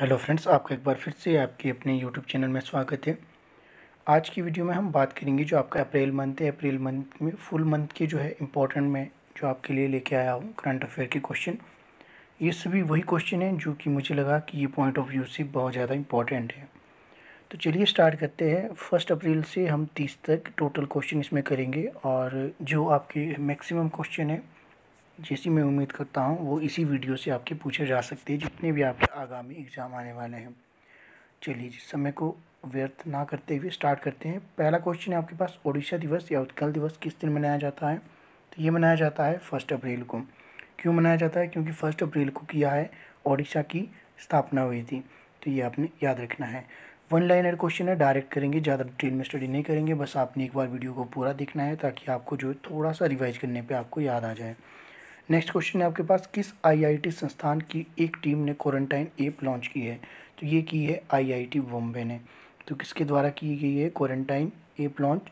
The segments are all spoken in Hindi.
हेलो फ्रेंड्स आपका एक बार फिर से आपके अपने यूट्यूब चैनल में स्वागत है आज की वीडियो में हम बात करेंगे जो आपका अप्रैल मंथ है अप्रैल मंथ में फुल मंथ के जो है इम्पोर्टेंट में जो आपके लिए लेके आया हूँ करंट अफेयर के क्वेश्चन ये सभी वही क्वेश्चन हैं जो कि मुझे लगा कि ये पॉइंट ऑफ व्यू से बहुत ज़्यादा इंपॉर्टेंट है तो चलिए स्टार्ट करते हैं फर्स्ट अप्रैल से हम तीस तक टोटल क्वेश्चन इसमें करेंगे और जो आपके मैक्सिमम क्वेश्चन है जैसी मैं उम्मीद करता हूँ वो इसी वीडियो से आपके पूछे जा सकते हैं जितने भी आपके आगामी एग्ज़ाम आने वाले हैं चलिए जिस समय को व्यर्थ ना करते हुए स्टार्ट करते हैं पहला क्वेश्चन है आपके पास ओडिशा दिवस या उत्कल दिवस किस दिन मनाया जाता है तो ये मनाया जाता है फर्स्ट अप्रैल को क्यों मनाया जाता है क्योंकि फर्स्ट अप्रैल को किया है ओडिशा की स्थापना हुई थी तो ये आपने याद रखना है वन लाइनर क्वेश्चन है डायरेक्ट करेंगे ज़्यादा डिटेल में स्टडी नहीं करेंगे बस आपने एक बार वीडियो को पूरा देखना है ताकि आपको जो थोड़ा सा रिवाइज करने पर आपको याद आ जाए नेक्स्ट क्वेश्चन है आपके पास किस आईआईटी संस्थान की एक टीम ने क्वारंटाइन ऐप लॉन्च की है तो ये की है आईआईटी बॉम्बे ने तो किसके द्वारा की गई है क्वारंटाइन ऐप लॉन्च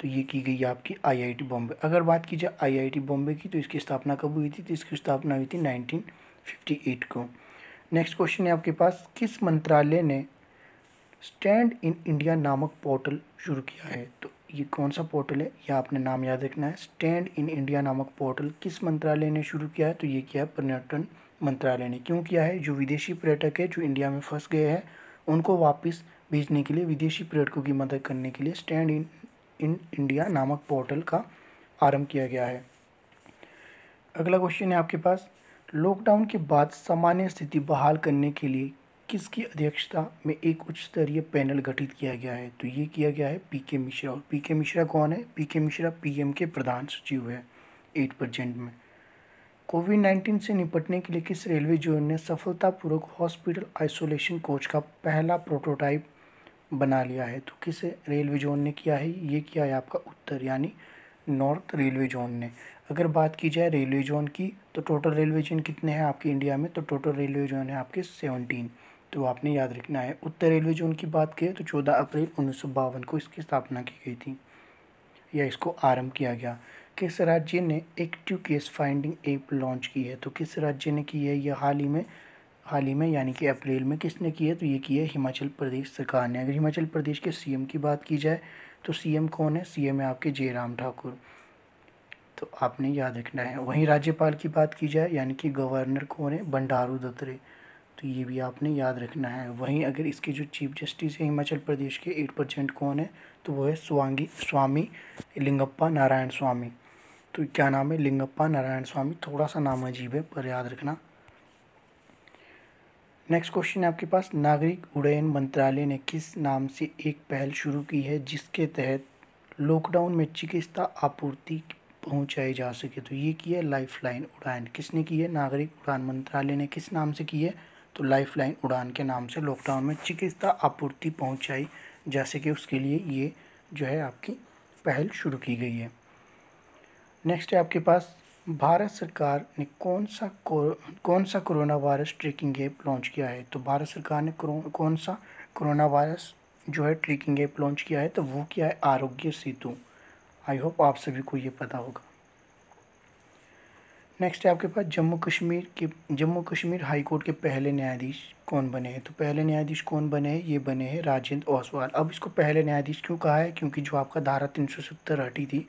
तो ये की गई है आपकी आईआईटी बॉम्बे अगर बात की जाए आईआईटी बॉम्बे की तो इसकी स्थापना कब हुई थी तो इसकी स्थापना हुई थी नाइनटीन को नेक्स्ट क्वेश्चन है आपके पास किस मंत्रालय ने स्टैंड इन इंडिया नामक पोर्टल शुरू किया है तो ये कौन सा पोर्टल है यह आपने नाम याद रखना है स्टैंड इन इंडिया नामक पोर्टल किस मंत्रालय ने शुरू किया है तो ये किया है पर्यटन मंत्रालय ने क्यों किया है जो विदेशी पर्यटक है जो इंडिया में फंस गए हैं उनको वापस भेजने के लिए विदेशी पर्यटकों की मदद करने के लिए स्टैंड इन इन इंडिया नामक पोर्टल का आरंभ किया गया है अगला क्वेश्चन है आपके पास लॉकडाउन के बाद सामान्य स्थिति बहाल करने के लिए किसकी अध्यक्षता में एक उच्च स्तरीय पैनल गठित किया गया है तो ये किया गया है पी के मिश्रा और पी के मिश्रा कौन है पी के मिश्रा पीएम के प्रधान सचिव है एट परसेंट में कोविड नाइन्टीन से निपटने के लिए किस रेलवे जोन ने सफलतापूर्वक हॉस्पिटल आइसोलेशन कोच का पहला प्रोटोटाइप बना लिया है तो किस रेलवे जोन ने किया है ये किया है आपका उत्तर यानी नॉर्थ रेलवे जोन ने अगर बात की जाए रेलवे जोन की तो टोटल रेलवे जोन कितने हैं आपके इंडिया में तो टोटल रेलवे जोन है आपके सेवनटीन तो आपने याद रखना है उत्तर रेलवे जोन की बात करें तो चौदह अप्रैल उन्नीस को इसकी स्थापना की गई थी या इसको आरंभ किया गया किस राज्य ने active case finding app launch की है तो किस राज्य ने की है यह हाल ही में हाल ही में यानी कि अप्रैल में किसने की है तो ये की है हिमाचल प्रदेश सरकार ने अगर हिमाचल प्रदेश के सीएम की बात की जाए तो सीएम कौन है सीएम है आपके जयराम ठाकुर तो आपने याद रखना है वहीं राज्यपाल की बात की जाए यानी कि गवर्नर कौन है बंडारू दत्तरे तो ये भी आपने याद रखना है वहीं अगर इसके जो चीफ जस्टिस है हिमाचल प्रदेश के एट परसेंट कौन है तो वो है स्वांगी स्वामी लिंगप्पा नारायण स्वामी तो क्या नाम है लिंगप्पा नारायण स्वामी थोड़ा सा नाम अजीब है पर याद रखना नेक्स्ट क्वेश्चन है आपके पास नागरिक उड्डयन मंत्रालय ने किस नाम से एक पहल शुरू की है जिसके तहत लॉकडाउन में चिकित्सा आपूर्ति पहुंचाई जा सके तो ये की है लाइफ लाइन उड़ान किसने की है नागरिक उड़ान मंत्रालय ने किस नाम से की है तो लाइफलाइन उड़ान के नाम से लॉकडाउन में चिकित्सा आपूर्ति पहुंचाई जैसे कि उसके लिए ये जो है आपकी पहल शुरू की गई है नेक्स्ट है आपके पास भारत सरकार ने कौन सा कौन सा corona virus tracking app launch किया है तो भारत सरकार ने कौन सा कोरोना वायरस जो है ट्रेकिंग ऐप लॉन्च किया है तो वो क्या है आरोग्य सेतु आई होप आप सभी को ये पता होगा नेक्स्ट है आपके पास जम्मू कश्मीर के जम्मू कश्मीर हाई कोर्ट के पहले न्यायाधीश कौन बने हैं तो पहले न्यायाधीश कौन बने हैं ये बने हैं राजेंद्र ओसवाल अब इसको पहले न्यायाधीश क्यों कहा है क्योंकि जो आपका धारा तीन सौ सत्तर हटी थी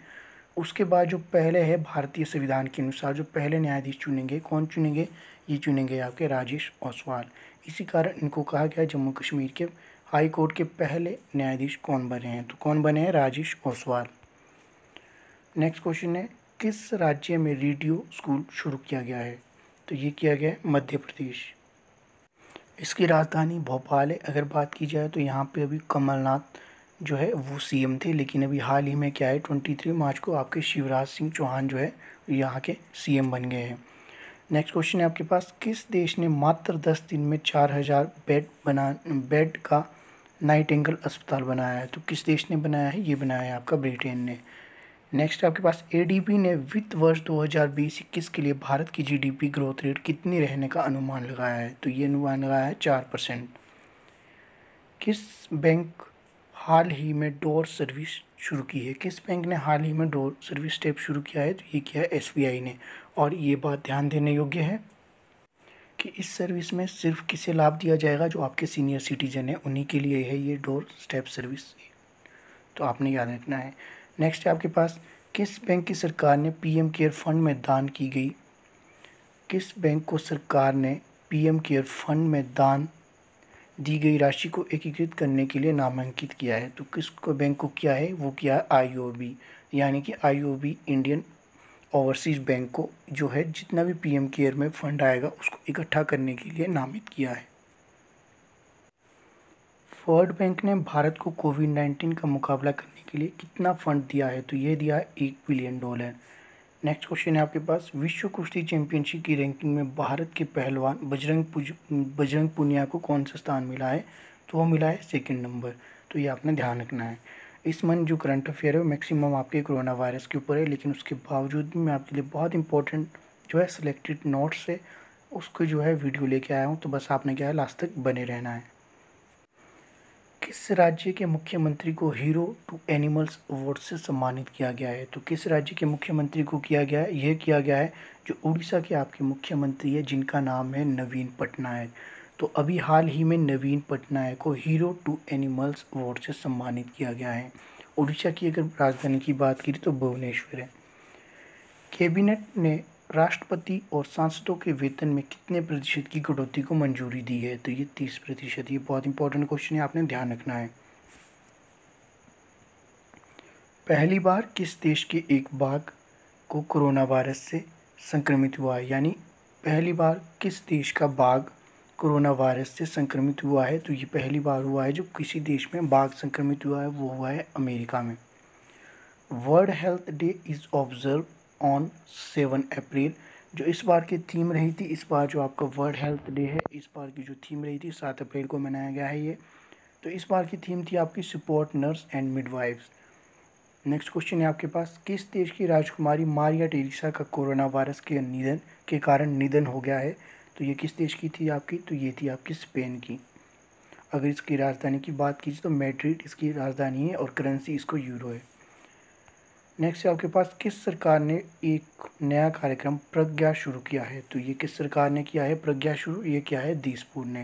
उसके बाद जो पहले है भारतीय संविधान के अनुसार जो पहले न्यायाधीश चुनेंगे कौन चुनेंगे ये चुनेंगे आपके राजेश ओसवाल इसी कारण इनको कहा गया जम्मू कश्मीर के हाई कोर्ट के पहले न्यायाधीश कौन बने हैं तो कौन बने हैं राजेश ओसवाल नेक्स्ट क्वेश्चन है किस राज्य में रेडियो स्कूल शुरू किया गया है तो ये किया गया है मध्य प्रदेश इसकी राजधानी भोपाल है अगर बात की जाए तो यहाँ पे अभी कमलनाथ जो है वो सीएम थे लेकिन अभी हाल ही में क्या है ट्वेंटी थ्री मार्च को आपके शिवराज सिंह चौहान जो है यहाँ के सीएम बन गए हैं नेक्स्ट क्वेश्चन है आपके पास किस देश ने मात्र दस दिन में चार हज़ार बेड बना बेड का नाइट एंगल अस्पताल बनाया है तो किस देश ने बनाया है ये बनाया है आपका ब्रिटेन ने नेक्स्ट आपके पास एडीबी ने वित्त वर्ष 2020-21 के लिए भारत की जीडीपी ग्रोथ रेट कितनी रहने का अनुमान लगाया है तो ये अनुमान लगाया है चार परसेंट किस बैंक हाल ही में डोर सर्विस शुरू की है किस बैंक ने हाल ही में डोर सर्विस स्टेप शुरू किया है तो ये किया है एस ने और ये बात ध्यान देने योग्य है कि इस सर्विस में सिर्फ किसे लाभ दिया जाएगा जो आपके सीनियर सिटीजन है उन्हीं के लिए है ये डोर स्टेप सर्विस तो आपने याद रखना है नेक्स्ट है आपके पास किस बैंक की सरकार ने पीएम केयर फंड में दान की गई किस बैंक को सरकार ने पीएम केयर फंड में दान दी गई राशि को एकीकृत करने के लिए नामांकित किया है तो किस को बैंक को किया है वो किया है आईओबी यानी कि आईओबी इंडियन ओवरसीज बैंक को जो है जितना भी पीएम केयर में फंड आएगा उसको इकट्ठा करने के लिए नामित किया है वर्ल्ड बैंक ने भारत को कोविड नाइन्टीन का मुकाबला करने के लिए कितना फंड दिया है तो ये दिया है एक बिलियन डॉलर नेक्स्ट क्वेश्चन है आपके पास विश्व कुश्ती चैंपियनशिप की रैंकिंग में भारत के पहलवान बजरंग बजरंग पुनिया को कौन सा स्थान मिला है तो वो मिला है सेकेंड नंबर तो ये आपने ध्यान रखना है इस मंथ जो करंट अफेयर है वो मैक्सिमम आपके कोरोना वायरस के ऊपर है लेकिन उसके बावजूद भी मैं आपके लिए बहुत इंपॉर्टेंट जो है सिलेक्टेड नोट्स है उसको जो है वीडियो लेके आया हूँ तो बस आपने क्या है लास्ट तक बने रहना है किस राज्य के मुख्यमंत्री को हीरो टू एनिमल्स अवार्ड से सम्मानित किया गया है तो किस राज्य के मुख्यमंत्री को किया गया है यह किया गया है जो उड़ीसा के आपके मुख्यमंत्री है जिनका नाम है नवीन पटनायक तो अभी हाल ही में नवीन पटनायक को हीरो टू एनिमल्स अवार्ड से सम्मानित किया गया है उड़ीसा की अगर राजधानी की बात करें तो भुवनेश्वर है कैबिनेट ने राष्ट्रपति और सांसदों के वेतन में कितने प्रतिशत की कटौती को मंजूरी दी है तो ये तीस प्रतिशत ये बहुत इंपॉर्टेंट क्वेश्चन है आपने ध्यान रखना है पहली बार किस देश के एक बाघ को कोरोना वायरस से संक्रमित हुआ है यानी पहली बार किस देश का बाघ कोरोना वायरस से संक्रमित हुआ है तो ये पहली बार हुआ है जो किसी देश में बाघ संक्रमित हुआ है वो हुआ है अमेरिका में world health day is observe on seven April जो इस बार की थीम रही थी इस बार जो आपका वर्ल्ड हेल्थ डे है इस बार की जो थीम रही थी सात अप्रैल को मनाया गया है ये तो इस बार की थीम थी आपकी support nurse and midwife next question है आपके पास किस देश की राजकुमारी मारिया टेरिसा का कोरोना वायरस के निधन के कारण निधन हो गया है तो ये किस देश की थी आपकी तो ये थी आपकी स्पेन की अगर इसकी राजधानी की बात कीजिए तो मैड्रिड इसकी राजधानी है और करेंसी इसको यूरो है नेक्स्ट आपके पास किस सरकार ने एक नया कार्यक्रम प्रज्ञा शुरू किया है तो ये किस सरकार ने किया है प्रज्ञा शुरू ये किया है दीसपुर ने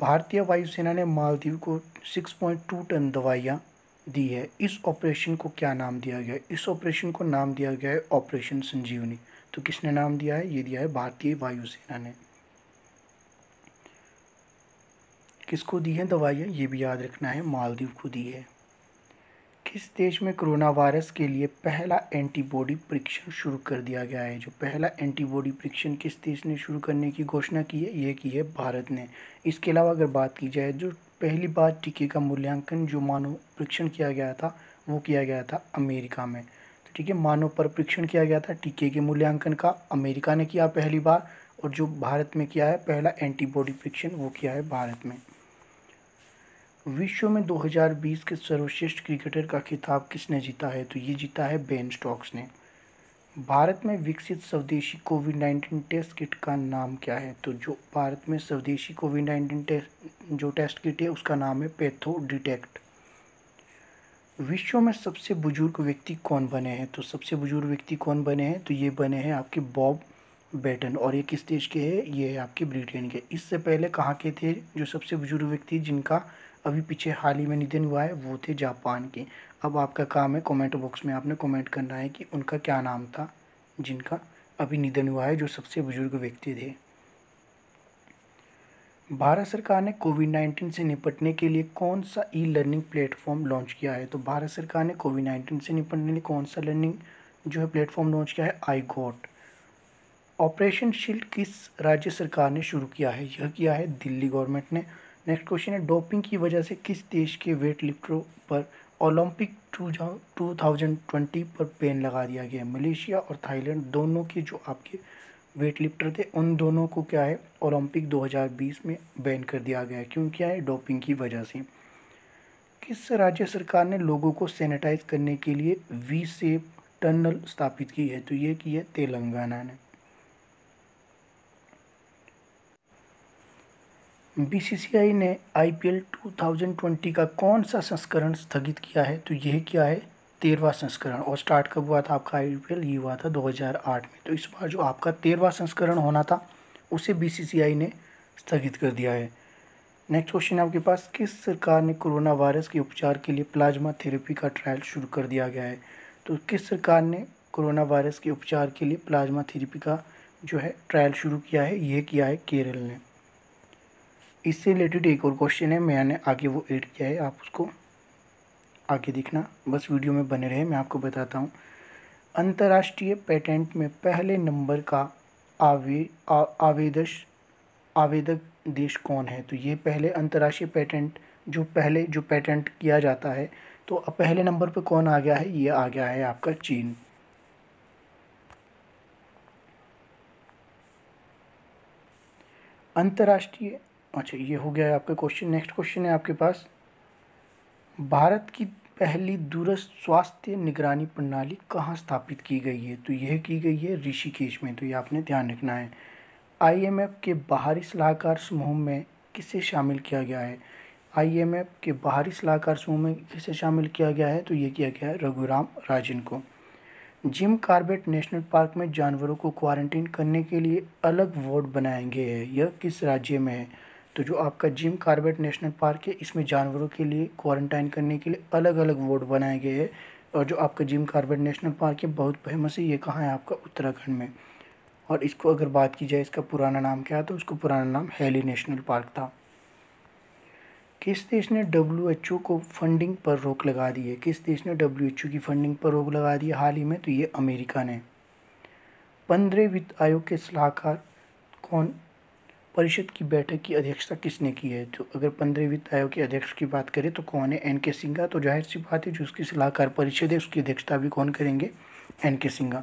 भारतीय वायुसेना ने मालदीव को 6.2 टन दवाइयाँ दी है इस ऑपरेशन को क्या नाम दिया गया है इस ऑपरेशन को नाम दिया गया है ऑपरेशन संजीवनी तो किसने नाम दिया है ये दिया है भारतीय वायुसेना ने किसको दी है दवाइयाँ ये भी याद रखना है मालदीव को दी है किस देश में कोरोना वायरस के लिए पहला एंटीबॉडी परीक्षण शुरू कर दिया गया है जो पहला एंटीबॉडी परीक्षण किस देश ने शुरू करने की घोषणा की है ये की है भारत ने इसके अलावा अगर बात की जाए जो पहली बार टीके का मूल्यांकन जो मानव परीक्षण किया गया था वो किया गया था अमेरिका में तो ठीक है मानव पर परीक्षण किया गया था टीके के मूल्यांकन का अमेरिका ने किया पहली बार और जो भारत में किया है पहला एंटीबॉडी परीक्षण वो किया है भारत में विश्व में 2020 के सर्वश्रेष्ठ क्रिकेटर का खिताब किसने जीता है तो ये जीता है बेन स्टॉक्स ने भारत में विकसित स्वदेशी कोविड 19 टेस्ट किट का नाम क्या है तो जो भारत में स्वदेशी कोविड 19 टेस्ट जो टेस्ट किट है उसका नाम है पैथो डिटेक्ट विश्व में सबसे बुजुर्ग व्यक्ति कौन बने हैं तो सबसे बुजुर्ग व्यक्ति कौन बने हैं तो ये बने हैं आपके बॉब बैटन और ये किस देश के है ये है आपके ब्रिटेन के इससे पहले कहाँ के थे जो सबसे बुजुर्ग व्यक्ति जिनका अभी पीछे हाल ही में निधन हुआ है वो थे जापान के अब आपका काम है कमेंट बॉक्स में आपने कमेंट करना है कि उनका क्या नाम था जिनका अभी निधन हुआ है जो सबसे बुजुर्ग व्यक्ति थे भारत सरकार ने कोविड नाइन्टीन से निपटने के लिए कौन सा ई लर्निंग प्लेटफॉर्म लॉन्च किया है तो भारत सरकार ने कोविड नाइन्टीन से निपटने के लिए कौन सा लर्निंग जो है प्लेटफॉर्म लॉन्च किया है आई गोट ऑपरेशन शील्ड किस राज्य सरकार ने शुरू किया है यह किया है दिल्ली गवर्नमेंट ने नेक्स्ट क्वेश्चन है डोपिंग की वजह से किस देश के वेट लिफ्टरों पर ओलंपिक टू थाउजेंड ट्वेंटी पर बैन लगा दिया गया है मलेशिया और थाईलैंड दोनों के जो आपके वेट लिफ्टर थे उन दोनों को क्या है ओलंपिक 2020 में बैन कर दिया गया है क्यों क्या है डोपिंग की वजह से किस राज्य सरकार ने लोगों को सैनिटाइज करने के लिए वी सेप टनल स्थापित की है तो ये की है तेलंगाना ने बीसीसीआई ने आईपीएल 2020 का कौन सा संस्करण स्थगित किया है तो यह क्या है तेरहवा संस्करण और स्टार्ट कब हुआ था आपका आईपीएल ये हुआ था 2008 में तो इस बार जो आपका तेरहवा संस्करण होना था उसे बीसीसीआई ने स्थगित कर दिया है नेक्स्ट क्वेश्चन आपके पास किस सरकार ने कोरोना वायरस के उपचार के लिए प्लाज्मा थेरेपी का ट्रायल शुरू कर दिया गया है तो किस सरकार ने कोरोना वायरस के उपचार के लिए प्लाज्मा थेरेपी का जो है ट्रायल शुरू किया है यह किया है केरल ने इससे रिलेटेड एक और क्वेश्चन है मैंने आगे वो ऐड किया है आप उसको आगे देखना बस वीडियो में बने रहे मैं आपको बताता हूँ अंतर्राष्ट्रीय पेटेंट में पहले नंबर का आवे आवेदश आवेदक देश कौन है तो ये पहले अंतर्राष्ट्रीय पेटेंट जो पहले जो पेटेंट किया जाता है तो पहले नंबर पर कौन आ गया है ये आ गया है आपका चीन अंतर्राष्ट्रीय अच्छा ये हो गया है आपका क्वेश्चन नेक्स्ट क्वेश्चन है आपके पास भारत की पहली दूरस्थ स्वास्थ्य निगरानी प्रणाली कहाँ स्थापित की गई है तो यह की गई है ऋषिकेश में तो ये आपने ध्यान रखना है आईएमएफ के बाहरी सलाहकार समूह में किसे शामिल किया गया है आईएमएफ के बाहरी सलाहकार समूह में किसे शामिल किया गया है तो ये किया गया है रघुराम राजन को जिम कार्बेट नेशनल पार्क में जानवरों को क्वारंटीन करने के लिए अलग वार्ड बनाए गए हैं यह किस राज्य में है तो जो आपका जिम कार्बेट नेशनल पार्क है इसमें जानवरों के लिए क्वारंटाइन करने के लिए अलग अलग वार्ड बनाए गए हैं और जो आपका जिम कार्बेट नेशनल पार्क है बहुत फेमस है ये कहाँ है आपका उत्तराखंड में और इसको अगर बात की जाए इसका पुराना नाम क्या था उसको पुराना नाम हेली नेशनल पार्क था किस देश ने डब्ल्यू एच ओ को फंडिंग पर रोक लगा दी है किस देश ने डब्ल्यू एच ओ की फंडिंग पर रोक लगा दी है हाल ही में तो ये अमेरिका ने पंद्रह वित्त आयोग के सलाहकार कौन परिषद की बैठक की अध्यक्षता किसने की है तो अगर पंद्रह वित्त आयोग के अध्यक्ष की बात करें तो कौन है एन के सिंघा तो जाहिर सी बात है जो उसकी सलाहकार परिषद है उसकी अध्यक्षता भी कौन करेंगे एन के सिंघा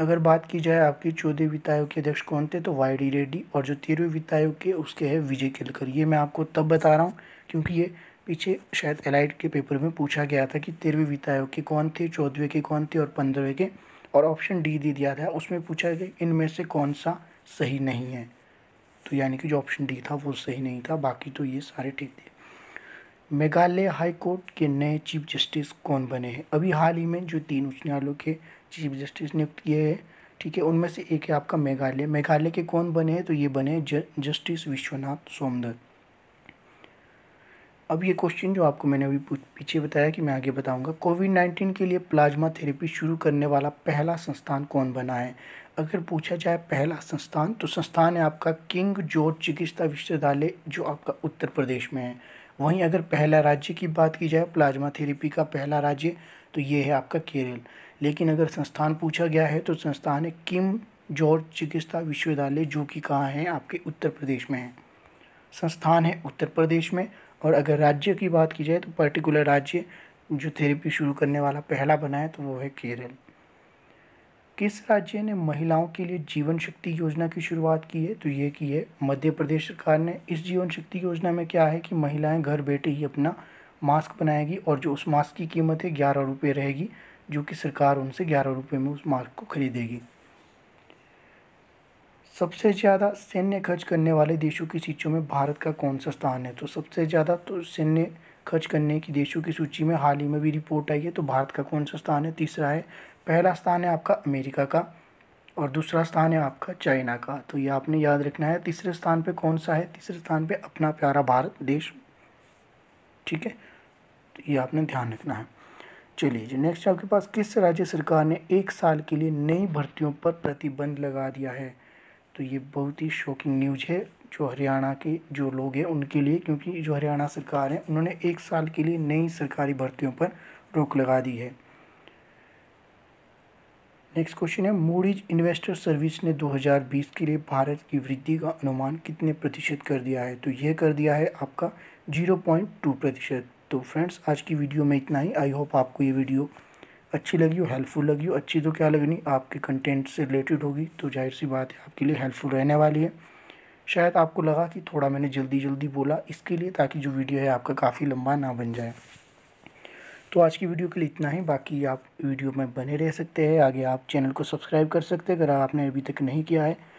अगर बात की जाए आपकी चौदह वित्त आयोग के अध्यक्ष कौन थे तो वाई डी रेड्डी और जो तेरहवें वित्त आयोग के उसके है विजय केलकर ये मैं आपको तब बता रहा हूँ क्योंकि ये पीछे शायद एलाइट के पेपर में पूछा गया था कि तेरहवें वित्त आयोग के कौन थे चौदहवें के कौन थे और पंद्रहवें के और ऑप्शन डी दे दिया था उसमें पूछा गया इनमें से कौन सा सही नहीं है तो यानी कि जो ऑप्शन डी था वो सही नहीं था बाकी तो ये सारे ठीक थे मेघालय हाई कोर्ट के नए चीफ जस्टिस कौन बने हैं अभी हाल ही में जो तीन उच्च न्यायालयों के चीफ जस्टिस नियुक्त किए हैं ठीक है उनमें से एक है आपका मेघालय मेघालय के कौन बने हैं तो ये बने जस्टिस विश्वनाथ सोमदत्त अब ये क्वेश्चन जो आपको मैंने अभी पीछे बताया कि मैं आगे बताऊंगा कोविड नाइन्टीन के लिए प्लाज्मा थेरेपी शुरू करने वाला पहला संस्थान कौन बना है अगर पूछा जाए पहला संस्थान तो संस्थान है आपका किंग जॉर्ज चिकित्सा विश्वविद्यालय जो आपका उत्तर प्रदेश में है वहीं अगर पहला राज्य की बात की जाए प्लाज्मा थेरेपी का पहला राज्य तो ये है आपका केरल लेकिन अगर संस्थान पूछा गया है तो संस्थान है किम जॉर्ज चिकित्सा विश्वविद्यालय जो कि कहाँ है आपके उत्तर प्रदेश में है संस्थान है उत्तर प्रदेश में और अगर राज्य की बात की जाए तो पर्टिकुलर राज्य जो थेरेपी शुरू करने वाला पहला बना है तो वो है केरल किस राज्य ने महिलाओं के लिए जीवन शक्ति योजना की शुरुआत की है तो ये की है मध्य प्रदेश सरकार ने इस जीवन शक्ति योजना में क्या है कि महिलाएं घर बैठे ही अपना मास्क बनाएगी और जो उस मास्क की कीमत है ग्यारह रुपये रहेगी जो कि सरकार उनसे ग्यारह रुपये में उस मास्क को खरीदेगी सबसे ज़्यादा सैन्य खर्च करने वाले देशों की सूची में भारत का कौन सा स्थान है तो सबसे ज़्यादा तो सैन्य खर्च करने की देशों की सूची में हाल ही में भी रिपोर्ट आई है तो भारत का कौन सा स्थान है तीसरा है पहला स्थान है आपका अमेरिका का और दूसरा स्थान है आपका चाइना का तो ये आपने याद रखना है तीसरे स्थान पर कौन सा है तीसरे स्थान पर अपना प्यारा भारत देश ठीक है तो ये आपने ध्यान रखना है चलिए जी नेक्स्ट आपके पास किस राज्य सरकार ने एक साल के लिए नई भर्तियों पर प्रतिबंध लगा दिया है तो ये बहुत ही शॉकिंग न्यूज़ है जो हरियाणा के जो लोग हैं उनके लिए क्योंकि जो हरियाणा सरकार है उन्होंने एक साल के लिए नई सरकारी भर्तियों पर रोक लगा दी है नेक्स्ट क्वेश्चन है मूडीज इन्वेस्टर सर्विस ने 2020 के लिए भारत की वृद्धि का अनुमान कितने प्रतिशत कर दिया है तो यह कर दिया है आपका 0.2 प्रतिशत तो फ्रेंड्स आज की वीडियो में इतना ही आई होप आपको ये वीडियो अच्छी लगी हो हेल्पफुल लगी हो अच्छी तो क्या लगनी आपके कंटेंट से रिलेटेड होगी तो जाहिर सी बात है आपके लिए हेल्पफुल रहने वाली है शायद आपको लगा कि थोड़ा मैंने जल्दी जल्दी बोला इसके लिए ताकि जो वीडियो है आपका काफ़ी लंबा ना बन जाए तो आज की वीडियो के लिए इतना ही बाकी आप वीडियो में बने रह सकते हैं आगे आप चैनल को सब्सक्राइब कर सकते हैं अगर आपने अभी तक नहीं किया है